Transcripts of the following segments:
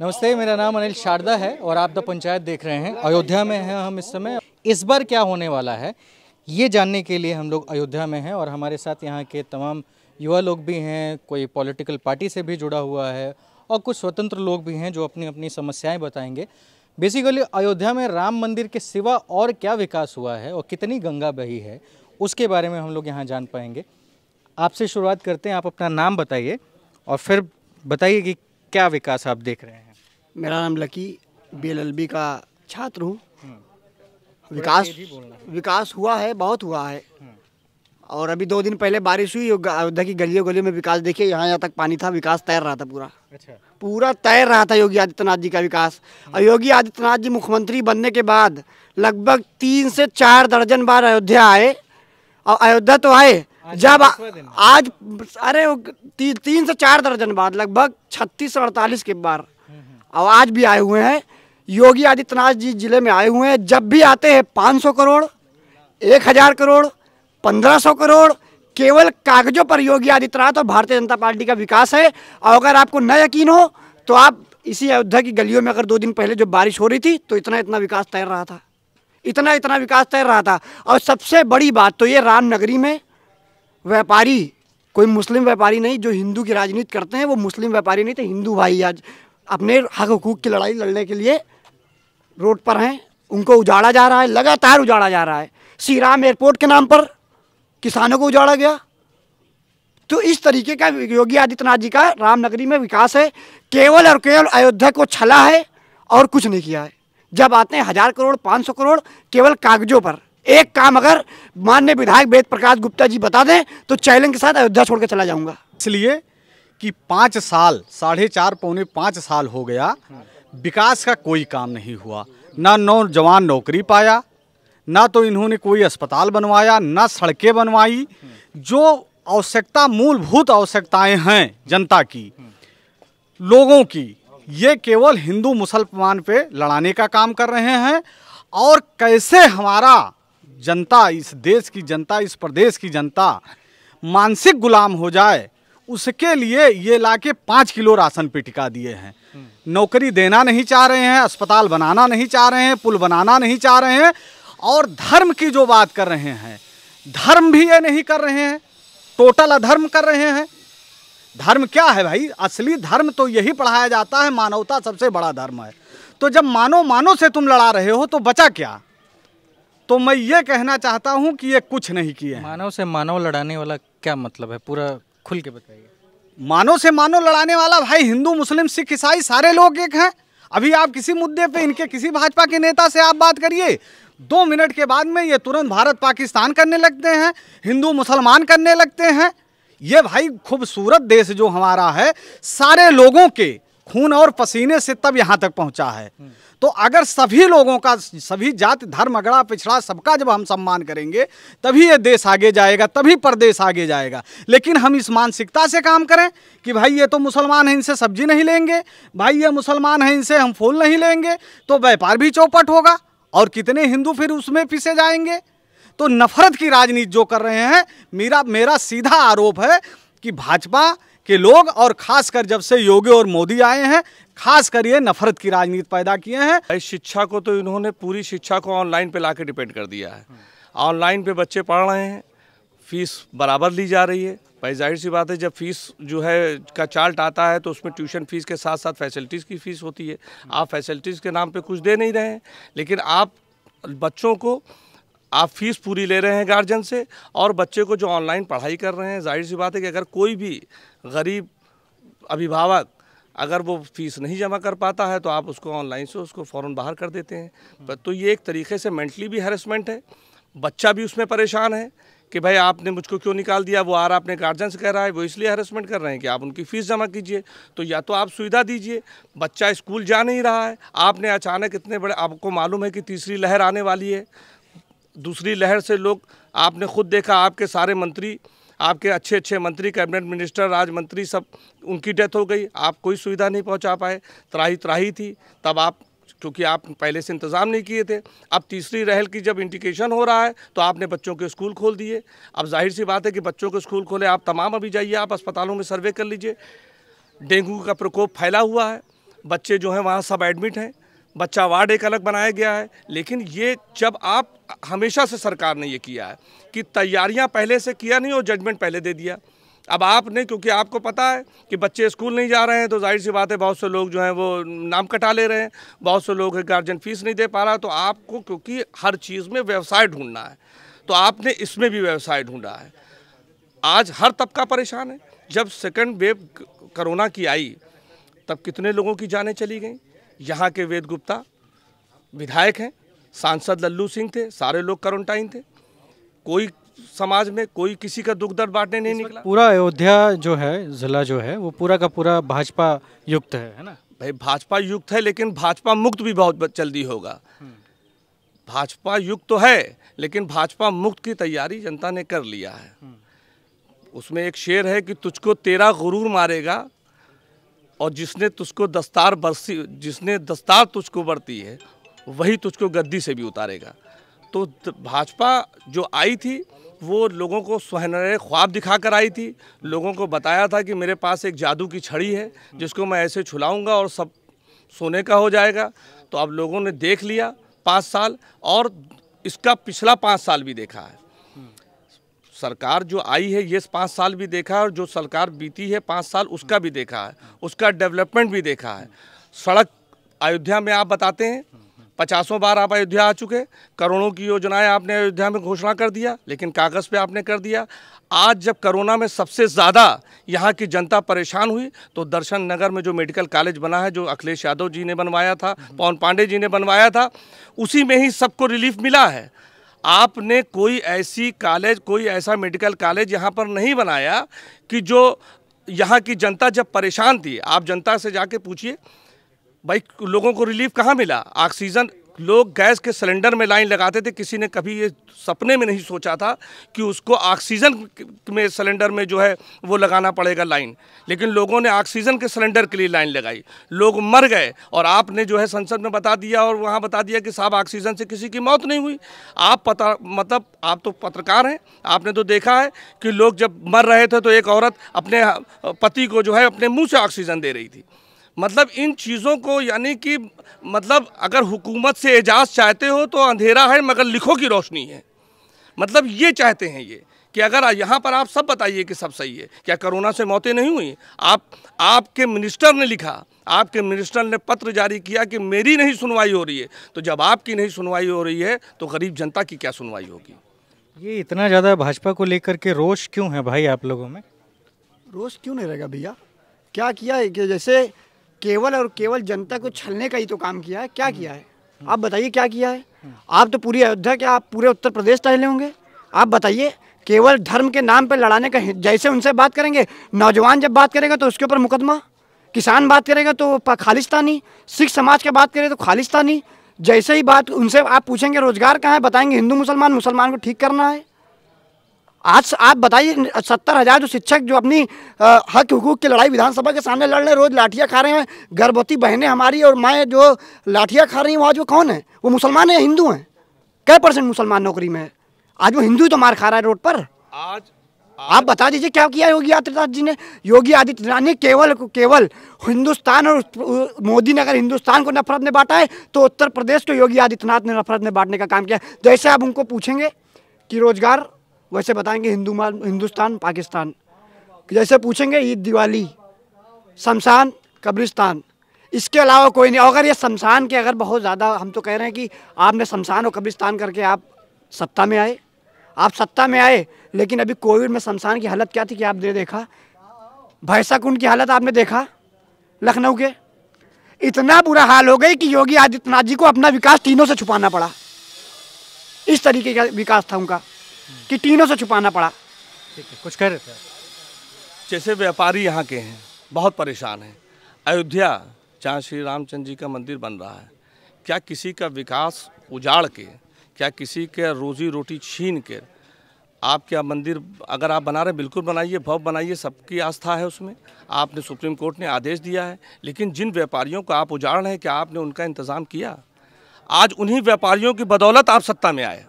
नमस्ते मेरा नाम अनिल शारदा है और आप द पंचायत देख रहे हैं अयोध्या में हैं हम इस समय इस बार क्या होने वाला है ये जानने के लिए हम लोग अयोध्या में हैं और हमारे साथ यहाँ के तमाम युवा लोग भी हैं कोई पॉलिटिकल पार्टी से भी जुड़ा हुआ है और कुछ स्वतंत्र लोग भी हैं जो अपनी अपनी समस्याएं बताएंगे बेसिकली अयोध्या में राम मंदिर के सिवा और क्या विकास हुआ है और कितनी गंगा बही है उसके बारे में हम लोग यहाँ जान पाएंगे आपसे शुरुआत करते हैं आप अपना नाम बताइए और फिर बताइए कि क्या विकास आप देख रहे हैं मेरा नाम लकी बी का छात्र हूँ हम्म। विकास विकास हुआ है बहुत हुआ है हम्म। और अभी दो दिन पहले बारिश हुई अयोध्या की गलियों गलियों में विकास देखिए यहाँ यहाँ तक पानी था विकास तैर रहा था पूरा अच्छा। पूरा तैर रहा था योगी आदित्यनाथ जी का विकास हम्म। और योगी आदित्यनाथ जी मुख्यमंत्री बनने के बाद लगभग तीन से चार दर्जन बार अयोध्या आए और अयोध्या तो आए जब आज अरे ती, तीन से चार दर्जन बाद लगभग छत्तीस अड़तालीस के बार और आज भी आए हुए हैं योगी आदित्यनाथ जी जिले में आए हुए हैं जब भी आते हैं पाँच करोड़ एक करोड़ पंद्रह करोड़ केवल कागजों पर योगी आदित्यनाथ और भारतीय जनता पार्टी का विकास है और अगर आपको न यकीन हो तो आप इसी अयोध्या की गलियों में अगर दो दिन पहले जो बारिश हो रही थी तो इतना इतना विकास तैर रहा था इतना इतना विकास तैर रहा था और सबसे बड़ी बात तो ये रामनगरी में व्यापारी कोई मुस्लिम व्यापारी नहीं जो हिंदू की राजनीति करते हैं वो मुस्लिम व्यापारी नहीं थे तो हिंदू भाई आज अपने हक हकूक़ की लड़ाई लड़ने के लिए रोड पर हैं उनको उजाड़ा जा रहा है लगातार उजाड़ा जा रहा है श्री राम एयरपोर्ट के नाम पर किसानों को उजाड़ा गया तो इस तरीके का योगी आदित्यनाथ जी का रामनगरी में विकास है केवल और केवल अयोध्या को छला है और कुछ नहीं किया है जब आते हैं हज़ार करोड़ पाँच सौ करोड़ केवल कागजों पर एक काम अगर मान्य विधायक वेद प्रकाश गुप्ता जी बता दें तो चैलेंज के साथ अयोध्या छोड़ चला जाऊंगा इसलिए कि पाँच साल साढ़े चार पौने पाँच साल हो गया विकास का कोई काम नहीं हुआ ना नौजवान नौकरी पाया ना तो इन्होंने कोई अस्पताल बनवाया ना सड़कें बनवाई जो आवश्यकता मूलभूत आवश्यकताएं हैं जनता की लोगों की ये केवल हिंदू मुसलमान पे लड़ाने का काम कर रहे हैं और कैसे हमारा जनता इस देश की जनता इस प्रदेश की जनता मानसिक गुलाम हो जाए उसके लिए ये लाके पाँच किलो राशन पिटिका दिए हैं नौकरी देना नहीं चाह रहे हैं अस्पताल बनाना नहीं चाह रहे हैं पुल बनाना नहीं चाह रहे हैं और धर्म की जो बात कर रहे हैं धर्म भी ये नहीं कर रहे हैं टोटल अधर्म कर रहे हैं धर्म क्या है भाई असली धर्म तो यही पढ़ाया जाता है मानवता सबसे बड़ा धर्म है तो जब मानो मानो से तुम लड़ा रहे हो तो बचा क्या तो मैं ये कहना चाहता हूँ कि ये कुछ नहीं किए मानव से मानव लड़ाने वाला क्या मतलब है पूरा खुल के बताइए मानो से मानो लड़ाने वाला भाई हिंदू मुस्लिम सिख ईसाई सारे लोग एक हैं अभी आप किसी मुद्दे पे इनके किसी भाजपा के नेता से आप बात करिए दो मिनट के बाद में ये तुरंत भारत पाकिस्तान करने लगते हैं हिंदू मुसलमान करने लगते हैं ये भाई खूबसूरत देश जो हमारा है सारे लोगों के खून और पसीने से तब यहाँ तक पहुँचा है हम्म। तो अगर सभी लोगों का सभी जाति धर्म अगड़ा पिछड़ा सबका जब हम सम्मान करेंगे तभी ये देश आगे जाएगा तभी प्रदेश आगे जाएगा लेकिन हम इस मानसिकता से काम करें कि भाई ये तो मुसलमान हैं इनसे सब्जी नहीं लेंगे भाई ये मुसलमान हैं इनसे हम फूल नहीं लेंगे तो व्यापार भी चौपट होगा और कितने हिंदू फिर उसमें पिसे जाएंगे तो नफरत की राजनीति जो कर रहे हैं मेरा मेरा सीधा आरोप है कि भाजपा के लोग और खासकर जब से योगी और मोदी आए हैं खासकर ये नफरत की राजनीति पैदा किए हैं भाई शिक्षा को तो इन्होंने पूरी शिक्षा को ऑनलाइन पे लाके डिपेंड कर दिया है ऑनलाइन पे बच्चे पढ़ रहे हैं फीस बराबर ली जा रही है भाई जाहिर सी बात है जब फीस जो है का चार्ट आता है तो उसमें ट्यूशन फीस के साथ साथ फैसिलिटीज़ की फ़ीस होती है आप फैसिलिटीज़ के नाम पे कुछ दे नहीं रहे हैं लेकिन आप बच्चों को आप फीस पूरी ले रहे हैं गार्जियन से और बच्चे को जो ऑनलाइन पढ़ाई कर रहे हैं जाहिर सी बात है कि अगर कोई भी गरीब अभिभावक अगर वो फीस नहीं जमा कर पाता है तो आप उसको ऑनलाइन से उसको फ़ौर बाहर कर देते हैं हम्म। तो ये एक तरीके से मेंटली भी हेरसमेंट है बच्चा भी उसमें परेशान है कि भाई आपने मुझको क्यों निकाल दिया वो आ रहा अपने गार्जियन से कह रहा है वो इसलिए हरेसमेंट कर रहे हैं कि आप उनकी फ़ीस जमा कीजिए तो या तो आप सुविधा दीजिए बच्चा स्कूल जा नहीं रहा है आपने अचानक इतने बड़े आपको मालूम है कि तीसरी लहर आने वाली है दूसरी लहर से लोग आपने खुद देखा आपके सारे मंत्री आपके अच्छे अच्छे मंत्री कैबिनेट मिनिस्टर राज मंत्री सब उनकी डेथ हो गई आप कोई सुविधा नहीं पहुंचा पाए त्राही त्राही थी तब आप क्योंकि आप पहले से इंतज़ाम नहीं किए थे अब तीसरी रहल की जब इंडिकेशन हो रहा है तो आपने बच्चों के स्कूल खोल दिए अब जाहिर सी बात है कि बच्चों के स्कूल खोले आप तमाम अभी जाइए आप अस्पतालों में सर्वे कर लीजिए डेंगू का प्रकोप फैला हुआ है बच्चे जो हैं वहाँ सब एडमिट हैं बच्चा वार्ड एक अलग बनाया गया है लेकिन ये जब आप हमेशा से सरकार ने ये किया है कि तैयारियां पहले से किया नहीं और जजमेंट पहले दे दिया अब आपने क्योंकि आपको पता है कि बच्चे स्कूल नहीं जा रहे हैं तो जाहिर सी बात है बहुत से लोग जो हैं वो नाम कटा ले रहे हैं बहुत से लोग गार्जियन फीस नहीं दे पा रहा तो आपको क्योंकि हर चीज़ में व्यवसाय ढूंढना है तो आपने इसमें भी व्यवसाय ढूंढा है आज हर तबका परेशान है जब सेकेंड वेव कोरोना की आई तब कितने लोगों की जानें चली गई यहाँ के वेद गुप्ता विधायक हैं सांसद लल्लू सिंह थे सारे लोग क्वारंटाइन थे कोई समाज में कोई किसी का दुख दर्द बांटने नहीं निकला पूरा अयोध्या जो है जिला जो है वो पूरा का पूरा भाजपा युक्त है है ना भाई भाजपा युक्त है लेकिन भाजपा मुक्त भी बहुत जल्दी होगा हम्म। भाजपा युक्त तो है लेकिन भाजपा मुक्त की तैयारी जनता ने कर लिया है हम्म। उसमें एक शेर है कि तुझको तेरा गुरूर मारेगा और जिसने तुझको दस्तार बरसी जिसने दस्तार तुझको बरती है वही तुझको गद्दी से भी उतारेगा तो भाजपा जो आई थी वो लोगों को सुहनरे ख्वाब दिखा कर आई थी लोगों को बताया था कि मेरे पास एक जादू की छड़ी है जिसको मैं ऐसे छुलाऊंगा और सब सोने का हो जाएगा तो अब लोगों ने देख लिया पाँच साल और इसका पिछला पाँच साल भी देखा है सरकार जो आई है ये पाँच साल भी देखा है और जो सरकार बीती है पाँच साल उसका भी देखा है उसका डेवलपमेंट भी देखा है सड़क अयोध्या में आप बताते हैं पचासों बार आप अयोध्या आ चुके करोड़ों की योजनाएं आपने अयोध्या में घोषणा कर दिया लेकिन कागज़ पे आपने कर दिया आज जब कोरोना में सबसे ज़्यादा यहाँ की जनता परेशान हुई तो दर्शन नगर में जो मेडिकल कॉलेज बना है जो अखिलेश यादव जी ने बनवाया था पवन पांडे जी ने बनवाया था उसी में ही सबको रिलीफ मिला है आपने कोई ऐसी कॉलेज कोई ऐसा मेडिकल कॉलेज यहाँ पर नहीं बनाया कि जो यहाँ की जनता जब परेशान थी आप जनता से जाके पूछिए भाई लोगों को रिलीफ कहाँ मिला ऑक्सीजन लोग गैस के सिलेंडर में लाइन लगाते थे किसी ने कभी ये सपने में नहीं सोचा था कि उसको ऑक्सीजन में सिलेंडर में जो है वो लगाना पड़ेगा लाइन लेकिन लोगों ने ऑक्सीजन के सिलेंडर के लिए लाइन लगाई लोग मर गए और आपने जो है संसद में बता दिया और वहाँ बता दिया कि साहब ऑक्सीजन से किसी की मौत नहीं हुई आप पता मतलब आप तो पत्रकार हैं आपने तो देखा है कि लोग जब मर रहे थे तो एक औरत अपने पति को जो है अपने मुँह से ऑक्सीजन दे रही थी मतलब इन चीज़ों को यानी कि मतलब अगर हुकूमत से एजाज़ चाहते हो तो अंधेरा है मगर लिखो की रोशनी है मतलब ये चाहते हैं ये कि अगर यहाँ पर आप सब बताइए कि सब सही है क्या कोरोना से मौतें नहीं हुई आप आपके मिनिस्टर ने लिखा आपके मिनिस्टर ने पत्र जारी किया कि मेरी नहीं सुनवाई हो रही है तो जब आपकी नहीं सुनवाई हो रही है तो गरीब जनता की क्या सुनवाई होगी ये इतना ज़्यादा भाजपा को लेकर के रोष क्यों है भाई आप लोगों में रोष क्यों नहीं रहेगा भैया क्या किया है कि जैसे केवल और केवल जनता को छलने का ही तो काम किया है क्या हम्म। किया है हम्म। आप बताइए क्या किया है हम्म। आप तो पूरी अयोध्या के आप पूरे उत्तर प्रदेश टहले होंगे आप बताइए केवल धर्म के नाम पर लड़ाने का जैसे उनसे बात करेंगे नौजवान जब बात करेगा तो उसके ऊपर मुकदमा किसान बात करेगा तो खालिस्तानी सिख समाज के बात करें तो खालिस्तानी जैसे ही बात उनसे आप पूछेंगे रोज़गार कहाँ है बताएंगे हिंदू मुसलमान मुसलमान को ठीक करना है आज आप बताइए सत्तर हज़ार जो शिक्षक जो अपनी हक हकूक की लड़ाई विधानसभा के सामने लड़ रहे रोज़ लाठियाँ खा रहे हैं गर्भवती बहनें हमारी और माएँ जो लाठियाँ खा रही हैं वो आज वो कौन है वो मुसलमान है हिंदू हैं कै परसेंट मुसलमान नौकरी में है आज वो हिंदू तो मार खा रहा है रोड पर आज आप बता दीजिए क्या किया योगी आदित्यनाथ जी ने योगी आदित्यनाथ ने केवल केवल हिंदुस्तान और मोदी ने अगर हिंदुस्तान को नफरत में बांटा है तो उत्तर प्रदेश को योगी आदित्यनाथ ने नफरत में बांटने का काम किया जैसे आप उनको पूछेंगे कि रोजगार वैसे बताएंगे हिंदू हिंदुस्तान पाकिस्तान जैसे पूछेंगे ईद दिवाली शमशान कब्रिस्तान इसके अलावा कोई नहीं अगर ये शमशान के अगर बहुत ज़्यादा हम तो कह रहे हैं कि आपने शमशान और कब्रिस्तान करके आप सत्ता में आए आप सत्ता में आए लेकिन अभी कोविड में शमशान की हालत क्या थी कि आपने देखा भैंसा कुंड की हालत आपने देखा लखनऊ के इतना बुरा हाल हो गई कि योगी आदित्यनाथ जी को अपना विकास तीनों से छुपाना पड़ा इस तरीके का विकास था उनका कि तीनों से छुपाना पड़ा ठीक है कुछ कह रहे थे जैसे व्यापारी यहाँ के हैं बहुत परेशान हैं अयोध्या जहाँ श्री रामचंद्र जी का मंदिर बन रहा है क्या किसी का विकास उजाड़ के क्या किसी के रोजी रोटी छीन के आप क्या मंदिर अगर आप बना रहे बिल्कुल बनाइए भव बनाइए सबकी आस्था है उसमें आपने सुप्रीम कोर्ट ने आदेश दिया है लेकिन जिन व्यापारियों को आप उजाड़ रहे हैं क्या आपने उनका इंतज़ाम किया आज उन्हीं व्यापारियों की बदौलत आप सत्ता में आए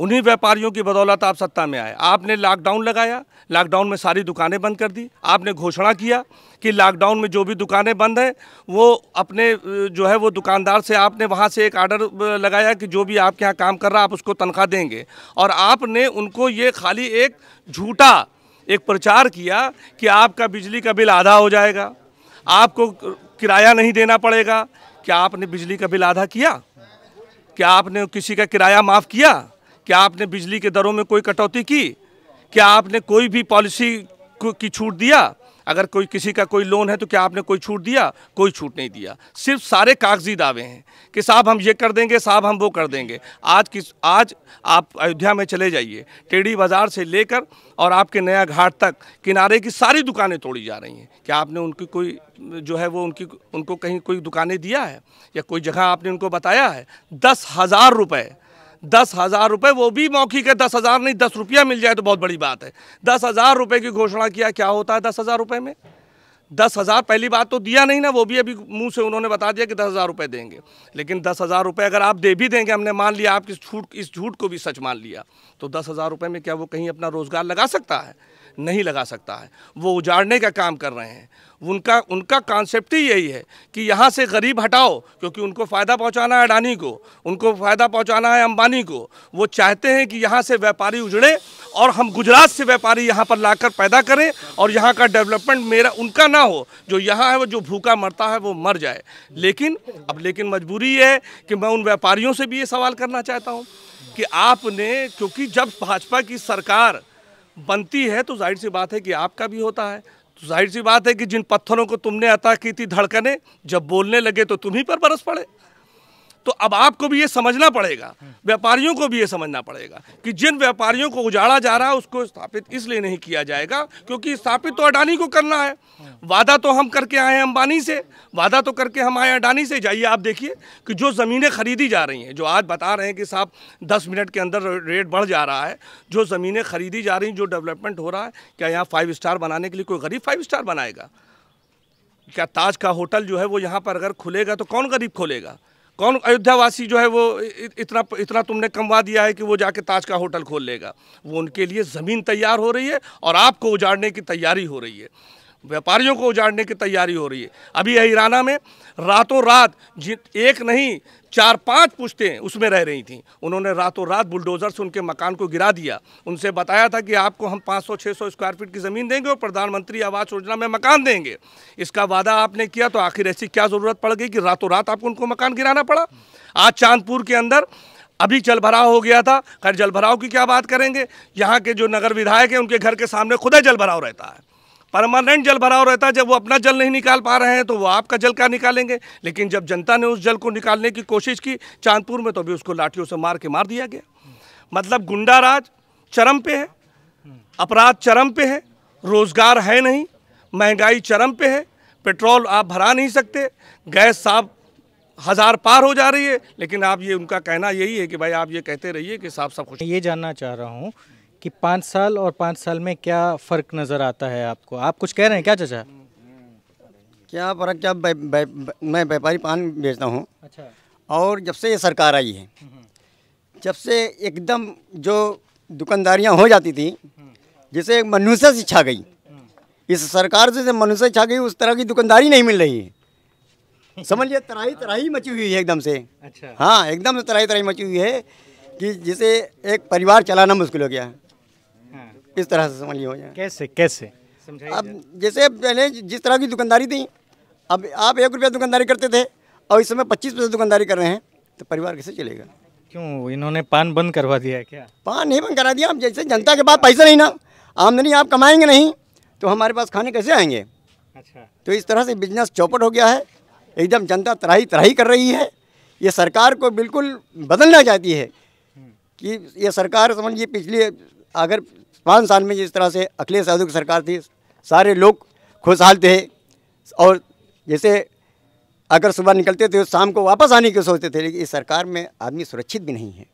उन्हीं व्यापारियों की बदौलत आप सत्ता में आए आपने लॉकडाउन लगाया लॉकडाउन में सारी दुकानें बंद कर दी आपने घोषणा किया कि लॉकडाउन में जो भी दुकानें बंद हैं वो अपने जो है वो दुकानदार से आपने वहाँ से एक आर्डर लगाया कि जो भी आपके यहाँ काम कर रहा आप उसको तनख्वाह देंगे और आपने उनको ये खाली एक झूठा एक प्रचार किया कि आपका बिजली का बिल आधा हो जाएगा आपको किराया नहीं देना पड़ेगा क्या आपने बिजली का बिल आधा किया क्या आपने किसी का किराया माफ़ किया क्या आपने बिजली के दरों में कोई कटौती की क्या आपने कोई भी पॉलिसी की छूट दिया अगर कोई किसी का कोई लोन है तो क्या आपने कोई छूट दिया कोई छूट नहीं दिया सिर्फ सारे कागजी दावे हैं कि साहब हम ये कर देंगे साहब हम वो कर देंगे आज किस आज आप अयोध्या में चले जाइए टेढ़ी बाज़ार से लेकर और आपके नया घाट तक किनारे की सारी दुकानें तोड़ी जा रही हैं क्या आपने उनकी कोई जो है वो उनकी उनको कहीं कोई दुकानें दिया है या कोई जगह आपने उनको बताया है दस हज़ार रुपये दस हज़ार रुपये वो भी मौखिक है दस हज़ार नहीं दस रुपया मिल जाए तो बहुत बड़ी बात है दस हज़ार रुपये की घोषणा किया क्या होता है दस हज़ार रुपये में दस हज़ार पहली बात तो दिया नहीं ना वो भी अभी मुंह से उन्होंने बता दिया कि दस हज़ार रुपये देंगे लेकिन दस हज़ार रुपये अगर आप दे भी देंगे हमने मान लिया आप इस झूठ इस झूठ को भी सच मान लिया तो दस हज़ार रुपये में क्या वो कहीं अपना रोज़गार लगा सकता है नहीं लगा सकता है वो उजाड़ने का काम कर रहे हैं उनका उनका कॉन्सेप्ट ही यही है कि यहाँ से गरीब हटाओ क्योंकि उनको फ़ायदा पहुँचाना है अडानी को उनको फ़ायदा पहुँचाना है अंबानी को वो चाहते हैं कि यहाँ से व्यापारी उजड़े और हम गुजरात से व्यापारी यहाँ पर ला पैदा करें और यहाँ का डेवलपमेंट मेरा उनका ना हो जो यहाँ है वो जो भूखा मरता है वो मर जाए लेकिन अब लेकिन मजबूरी है कि मैं उन व्यापारियों से भी ये सवाल करना चाहता हूँ कि आपने क्योंकि जब भाजपा की सरकार बनती है तो जाहिर सी बात है कि आपका भी होता है तो जाहिर सी बात है कि जिन पत्थरों को तुमने अता की थी धड़कने जब बोलने लगे तो तुम्ही पर बरस पड़े तो अब आपको भी ये समझना पड़ेगा व्यापारियों को भी ये समझना पड़ेगा कि जिन व्यापारियों को उजाड़ा जा रहा है उसको स्थापित इसलिए नहीं किया जाएगा क्योंकि स्थापित तो अडानी को करना है वादा तो हम करके आए हैं अंबानी से वादा तो करके हम आए अडानी से जाइए आप देखिए कि जो ज़मीनें खरीदी जा रही हैं जो आज बता रहे हैं कि साहब दस मिनट के अंदर रेट बढ़ जा रहा है जो ज़मीनें खरीदी जा रही हैं जो डेवलपमेंट हो रहा है क्या यहाँ फाइव स्टार बनाने के लिए कोई गरीब फाइव स्टार बनाएगा क्या ताज का होटल जो है वो यहाँ पर अगर खुलेगा तो कौन गरीब खोलेगा कौन अयोध्यावासी जो है वो इतना इतना तुमने कमवा दिया है कि वो जाके ताज का होटल खोल लेगा वो उनके लिए ज़मीन तैयार हो रही है और आपको उजाड़ने की तैयारी हो रही है व्यापारियों को उजाड़ने की तैयारी हो रही है अभी हिराना में रातों रात एक नहीं चार पांच पुश्तें उसमें रह रही थीं उन्होंने रातों रात बुलडोज़र से उनके मकान को गिरा दिया उनसे बताया था कि आपको हम 500-600 स्क्वायर फीट की ज़मीन देंगे और प्रधानमंत्री आवास योजना में मकान देंगे इसका वादा आपने किया तो आखिर ऐसी क्या ज़रूरत पड़ गई कि रातों रात आपको उनको मकान गिराना पड़ा आज चांदपुर के अंदर अभी जल भराव हो गया था खैर जल भराव की क्या बात करेंगे यहाँ के जो नगर विधायक हैं उनके घर के सामने खुदा जल भराव रहता है परमानेंट जल भराव रहता है जब वो अपना जल नहीं निकाल पा रहे हैं तो वो आपका जल का निकालेंगे लेकिन जब जनता ने उस जल को निकालने की कोशिश की चांदपुर में तो भी उसको लाठियों से मार के मार दिया गया मतलब गुंडा राज चरम पे है अपराध चरम पे है रोज़गार है नहीं महंगाई चरम पे है पेट्रोल आप भरा नहीं सकते गैस साफ हज़ार पार हो जा रही है लेकिन आप ये उनका कहना यही है कि भाई आप ये कहते रहिए कि साफ साफ खुश ये जानना चाह रहा हूँ कि पाँच साल और पाँच साल में क्या फ़र्क नज़र आता है आपको आप कुछ कह रहे हैं क्या चाचा क्या फ़र्क क्या बै, बै, बै, मैं व्यापारी पान बेचता हूँ अच्छा और जब से ये सरकार आई है जब से एकदम जो दुकानदारियाँ हो जाती थी जिसे मनुष्य से छा गई इस सरकार से जब मनुष्य छा गई उस तरह की दुकानदारी नहीं मिल रही है समझ लिया तराई मची हुई है एकदम से अच्छा हाँ एकदम से तराई तराई मची हुई है कि जिसे एक परिवार चलाना मुश्किल हो गया है इस तरह से समझिए हो जाए कैसे कैसे अब जैसे पहले जिस तरह की दुकानदारी थी अब आप एक रुपया दुकानदारी करते थे और इस समय पच्चीस रुपये दुकानदारी कर रहे हैं तो परिवार कैसे चलेगा क्यों इन्होंने पान बंद करवा दिया है क्या पान नहीं बंद करा दिया आप जैसे जनता के पास पैसा नहीं ना आमदनी आप कमाएंगे नहीं तो हमारे पास खाने कैसे आएंगे अच्छा तो इस तरह से बिजनेस चौपट हो गया है एकदम जनता तराही तराही कर रही है ये सरकार को बिल्कुल बदलना चाहती है कि ये सरकार समझिए पिछले अगर पाँच साल में जिस तरह से अखिलेश यादव की सरकार थी सारे लोग खुशहाल थे और जैसे अगर सुबह निकलते थे तो शाम को वापस आने की सोचते थे लेकिन इस सरकार में आदमी सुरक्षित भी नहीं है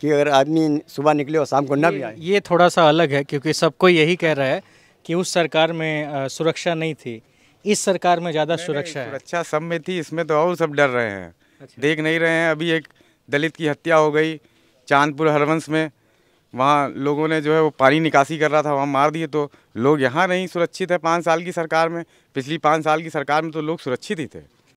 कि अगर आदमी सुबह निकले और शाम को न भी आए ये थोड़ा सा अलग है क्योंकि सबको यही कह रहा है कि उस सरकार में सुरक्षा नहीं थी इस सरकार में ज़्यादा सुरक्षा है सुरक्षा सब में थी इसमें तो और सब डर रहे हैं अच्छा। देख नहीं रहे हैं अभी एक दलित की हत्या हो गई चांदपुर हरवंश में वहाँ लोगों ने जो है वो पानी निकासी कर रहा था वहाँ मार दिए तो लोग यहाँ नहीं सुरक्षित है पाँच साल की सरकार में पिछली पाँच साल की सरकार में तो लोग सुरक्षित ही थे